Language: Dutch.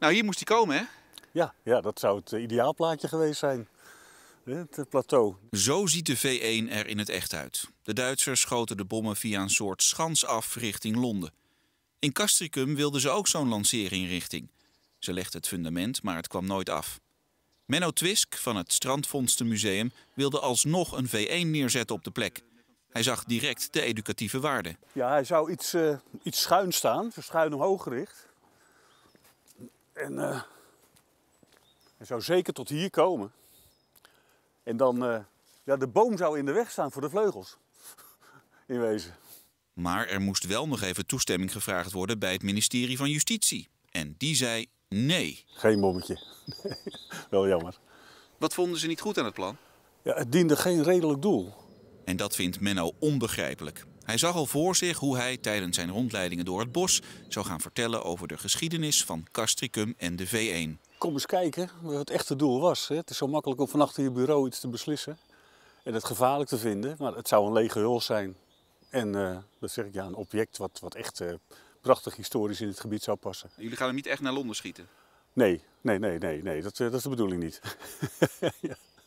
Nou, hier moest hij komen, hè? Ja, ja dat zou het eh, ideaalplaatje geweest zijn. Het eh, plateau. Zo ziet de V1 er in het echt uit. De Duitsers schoten de bommen via een soort schans af richting Londen. In Castricum wilden ze ook zo'n lancering richting. Ze legde het fundament, maar het kwam nooit af. Menno Twisk van het Strandvondstenmuseum wilde alsnog een V1 neerzetten op de plek. Hij zag direct de educatieve waarde. Ja, hij zou iets, uh, iets schuin staan, verschuin omhoog gericht. En eh, hij zou zeker tot hier komen. En dan, eh, ja, de boom zou in de weg staan voor de vleugels. in wezen. Maar er moest wel nog even toestemming gevraagd worden bij het ministerie van Justitie. En die zei nee. Geen bommetje. wel jammer. Wat vonden ze niet goed aan het plan? Ja, het diende geen redelijk doel. En dat vindt Menno onbegrijpelijk. Hij zag al voor zich hoe hij tijdens zijn rondleidingen door het bos zou gaan vertellen over de geschiedenis van Castricum en de V1. Kom eens kijken wat het echte doel was. Het is zo makkelijk om van achter je bureau iets te beslissen en het gevaarlijk te vinden, maar het zou een lege huls zijn. En dat eh, zeg ik ja, een object wat, wat echt eh, prachtig historisch in het gebied zou passen. Jullie gaan hem niet echt naar Londen schieten? Nee, nee, nee, nee, nee. Dat, eh, dat is de bedoeling niet.